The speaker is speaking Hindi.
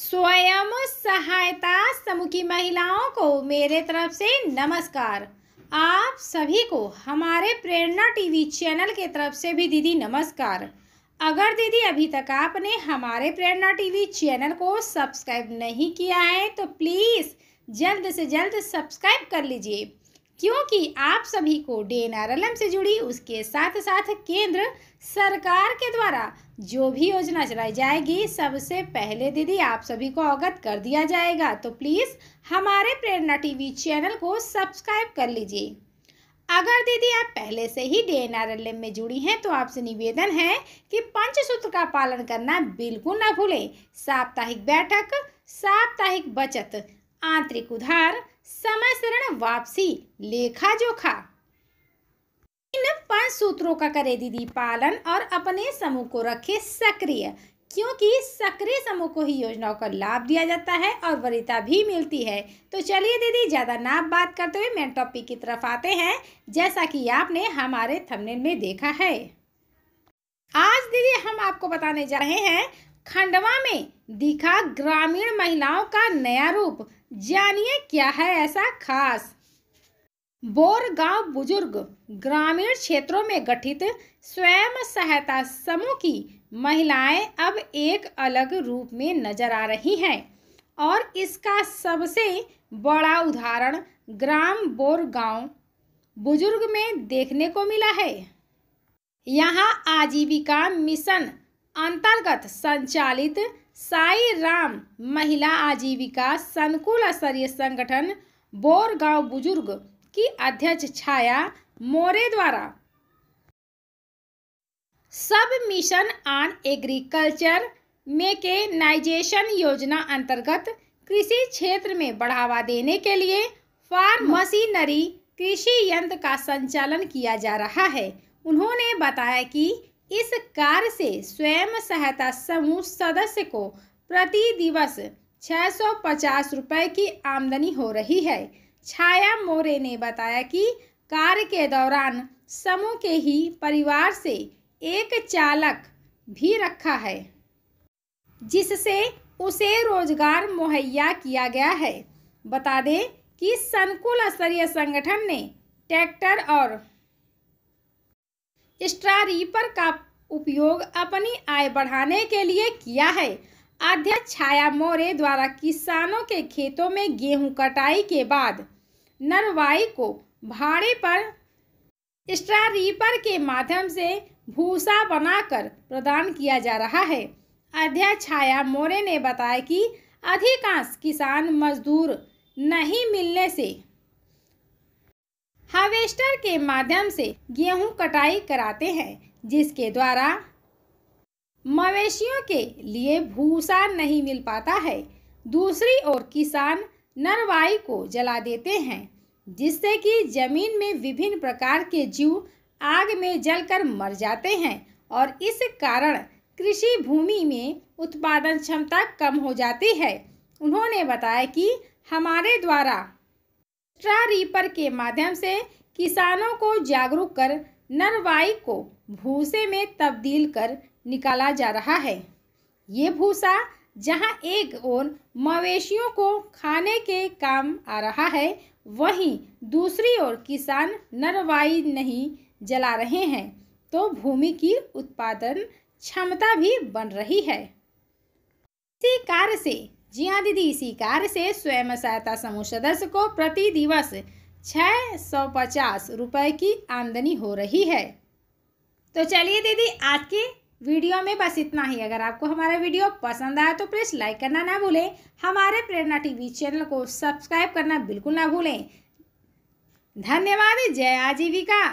स्वयं सहायता समूह की महिलाओं को मेरे तरफ से नमस्कार आप सभी को हमारे प्रेरणा टीवी चैनल के तरफ से भी दीदी नमस्कार अगर दीदी अभी तक आपने हमारे प्रेरणा टीवी चैनल को सब्सक्राइब नहीं किया है तो प्लीज़ जल्द से जल्द सब्सक्राइब कर लीजिए क्योंकि आप सभी को डीएनआरएलएम से जुड़ी उसके साथ साथ केंद्र सरकार के द्वारा जो भी योजना चलाई जाएगी सबसे पहले दीदी आप सभी को अवगत कर दिया जाएगा तो प्लीज़ हमारे प्रेरणा टीवी चैनल को सब्सक्राइब कर लीजिए अगर दीदी आप पहले से ही डीएनआरएलएम में जुड़ी हैं तो आपसे निवेदन है कि पंचसूत्र का पालन करना बिल्कुल ना भूलें साप्ताहिक बैठक साप्ताहिक बचत आंतरिक उधार समय वापसी लेखा जोखा इन पांच सूत्रों का करे दीदी पालन और अपने समूह को रखे सक्रिय क्योंकि सक्रिय समूह को ही योजनाओं का लाभ दिया जाता है और वरिता भी मिलती है तो चलिए दीदी ज़्यादा ना बात करते हुए मेन टॉपिक की तरफ आते हैं जैसा कि आपने हमारे थंबनेल में देखा है आज दीदी हम आपको बताने जा रहे हैं खंडवा में दिखा ग्रामीण महिलाओं का नया रूप जानिए क्या है ऐसा खास बोर गांव बुजुर्ग ग्रामीण क्षेत्रों में गठित स्वयं सहायता समूह की महिलाएं अब एक अलग रूप में नजर आ रही हैं और इसका सबसे बड़ा उदाहरण ग्राम बोर गांव बुजुर्ग में देखने को मिला है यहाँ आजीविका मिशन अंतर्गत संचालित साई राम महिला आजीविका संकुल स्तरीय संगठन बोरगांव बुजुर्ग की अध्यक्ष छाया मोरे द्वारा सब मिशन ऑन एग्रीकल्चर मेकेनाइजेशन योजना अंतर्गत कृषि क्षेत्र में बढ़ावा देने के लिए फार्म मशीनरी कृषि यंत्र का संचालन किया जा रहा है उन्होंने बताया कि इस कार्य से स्वयं सहायता समूह सदस्य को प्रति दिवस छः सौ पचास रुपये की आमदनी हो रही है छाया मोरे ने बताया कि कार्य के दौरान समूह के ही परिवार से एक चालक भी रखा है जिससे उसे रोजगार मुहैया किया गया है बता दें कि संकुल स्तरीय संगठन ने ट्रैक्टर और स्ट्रा रीपर का उपयोग अपनी आय बढ़ाने के लिए किया है अध्यक्ष छाया मौर्य द्वारा किसानों के खेतों में गेहूं कटाई के बाद नरवाई को भाड़े पर स्ट्रा रीपर के माध्यम से भूसा बनाकर प्रदान किया जा रहा है अध्यक्ष छाया मौर्य ने बताया कि अधिकांश किसान मजदूर नहीं मिलने से हार्वेस्टर के माध्यम से गेहूं कटाई कराते हैं जिसके द्वारा मवेशियों के लिए भूसा नहीं मिल पाता है दूसरी ओर किसान नरवाई को जला देते हैं जिससे कि जमीन में विभिन्न प्रकार के जीव आग में जलकर मर जाते हैं और इस कारण कृषि भूमि में उत्पादन क्षमता कम हो जाती है उन्होंने बताया कि हमारे द्वारा एक्स्ट्रा रीपर के माध्यम से किसानों को जागरूक कर नरवाई को भूसे में तब्दील कर निकाला जा रहा है ये भूसा जहां एक ओर मवेशियों को खाने के काम आ रहा है वहीं दूसरी ओर किसान नरवाई नहीं जला रहे हैं तो भूमि की उत्पादन क्षमता भी बन रही है इसी कार्य से जी हाँ दीदी इसी कार्य से स्वयं सहायता समूह सदस्य को प्रति दिवस छः सौ पचास रुपये की आमदनी हो रही है तो चलिए दीदी आज की वीडियो में बस इतना ही अगर आपको हमारा वीडियो पसंद आया तो प्लीज़ लाइक करना ना भूलें हमारे प्रेरणा टीवी चैनल को सब्सक्राइब करना बिल्कुल ना भूलें धन्यवाद जय आजीविका